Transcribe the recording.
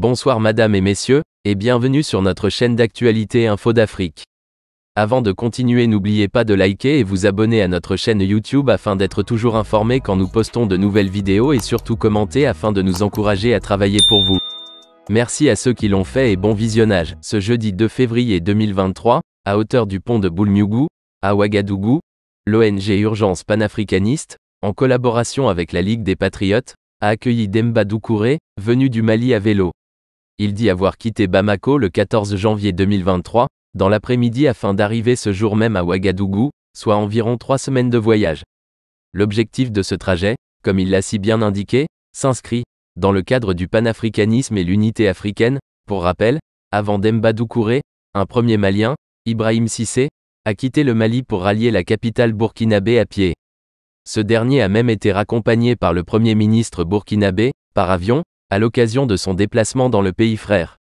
Bonsoir madame et messieurs, et bienvenue sur notre chaîne d'actualité Info d'Afrique. Avant de continuer n'oubliez pas de liker et vous abonner à notre chaîne YouTube afin d'être toujours informé quand nous postons de nouvelles vidéos et surtout commenter afin de nous encourager à travailler pour vous. Merci à ceux qui l'ont fait et bon visionnage. Ce jeudi 2 février 2023, à hauteur du pont de Boulmiougou, à Ouagadougou, l'ONG Urgence panafricaniste, en collaboration avec la Ligue des Patriotes, a accueilli Demba Doucouré, venu du Mali à vélo. Il dit avoir quitté Bamako le 14 janvier 2023, dans l'après-midi afin d'arriver ce jour même à Ouagadougou, soit environ trois semaines de voyage. L'objectif de ce trajet, comme il l'a si bien indiqué, s'inscrit, dans le cadre du panafricanisme et l'unité africaine, pour rappel, avant Demba Doucouré, un premier Malien, Ibrahim Sissé, a quitté le Mali pour rallier la capitale burkinabé à pied. Ce dernier a même été raccompagné par le Premier ministre burkinabé, par avion, à l'occasion de son déplacement dans le pays frère.